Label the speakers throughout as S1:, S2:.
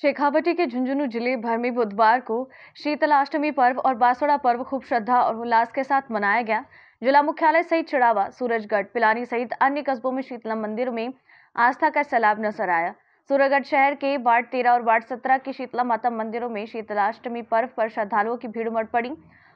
S1: शेखावटी के झुंझुनू जिले भर में बुधवार को शीतलाष्टमी पर्व और बासुड़ा पर्व खूब श्रद्धा और उल्लास के साथ मनाया गया जिला मुख्यालय सहित चिड़ावा सूरजगढ़ पिलानी सहित अन्य कस्बों में शीतला मंदिर में आस्था का सैलाब नजर आया सूरजगढ़ शहर के वार्ड तेरह और वार्ड सत्रह के शीतला माता मंदिरों में शीतलाष्टमी पर्व पर श्रद्धालुओं की भीड़ उमड़ पड़ी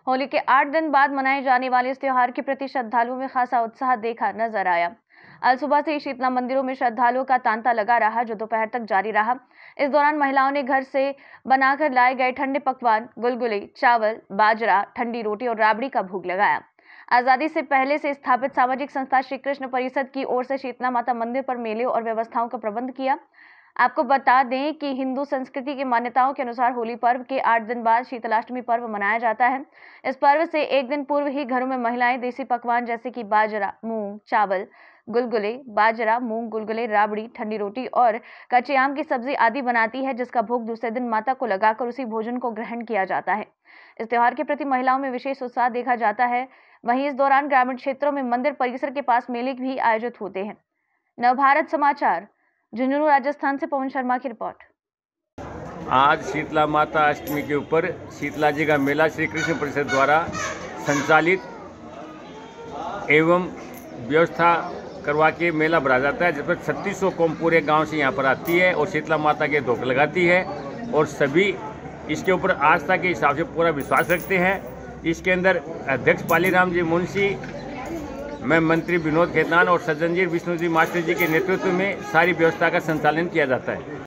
S1: होली के आठ दिन बाद मनाए जाने वाले इस त्योहार के प्रति श्रद्धालुओं में खासा उत्साह देखा नजर आया अल सुबह से ही शीतला मंदिरों में श्रद्धालुओं का तांता लगा रहा जो दोपहर तक जारी रहा इस दौरान महिलाओं ने घर से बनाकर लाए गए ठंडे पकवान गुलगुले चावल बाजरा ठंडी रोटी और राबड़ी का भोग लगाया आजादी से पहले से स्थापित सामाजिक संस्था श्री कृष्ण परिषद की ओर से शीतला माता मंदिर पर मेले और व्यवस्थाओं का प्रबंध किया आपको बता दें कि हिंदू संस्कृति की मान्यताओं के अनुसार होली पर्व के आठ दिन बाद शीतलाष्टमी पर्व मनाया जाता है इस पर्व से एक दिन पूर्व ही घरों में महिलाएं देसी पकवान जैसे कि बाजरा मूंग चावल गुलगुले बाजरा मूंग गुलगुले राबड़ी ठंडी रोटी और कच्चे आम की सब्जी आदि बनाती है जिसका भोग दूसरे दिन माता को लगाकर उसी भोजन को ग्रहण किया जाता है इस त्यौहार के प्रति महिलाओं में विशेष उत्साह देखा जाता है वहीं इस दौरान ग्रामीण क्षेत्रों में मंदिर परिसर के पास मेले भी आयोजित होते हैं नवभारत समाचार झुंझुनू राजस्थान से पवन शर्मा की रिपोर्ट
S2: आज शीतला माता अष्टमी के ऊपर शीतला जी का मेला श्री कृष्ण परिषद द्वारा संचालित एवं व्यवस्था करवा के मेला भरा जाता है जिसमें सौ कौम पूरे गाँव से यहाँ पर आती है और शीतला माता के धोख लगाती है और सभी इसके ऊपर आस्था के हिसाब से पूरा विश्वास रखते हैं इसके अंदर अध्यक्ष पालीराम जी मुंशी मैं मंत्री विनोद खेतान और सज्जनजीर विष्णु जी मास्टर जी के नेतृत्व में सारी व्यवस्था का संचालन किया जाता है